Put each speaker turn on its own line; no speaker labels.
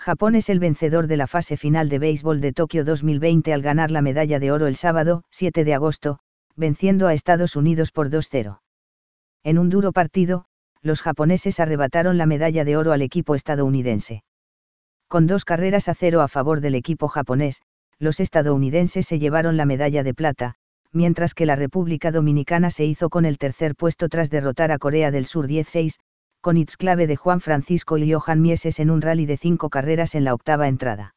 Japón es el vencedor de la fase final de béisbol de Tokio 2020 al ganar la medalla de oro el sábado, 7 de agosto, venciendo a Estados Unidos por 2-0. En un duro partido, los japoneses arrebataron la medalla de oro al equipo estadounidense. Con dos carreras a cero a favor del equipo japonés, los estadounidenses se llevaron la medalla de plata, mientras que la República Dominicana se hizo con el tercer puesto tras derrotar a Corea del Sur 16, con clave de Juan Francisco y Johan Mieses en un rally de cinco carreras en la octava entrada.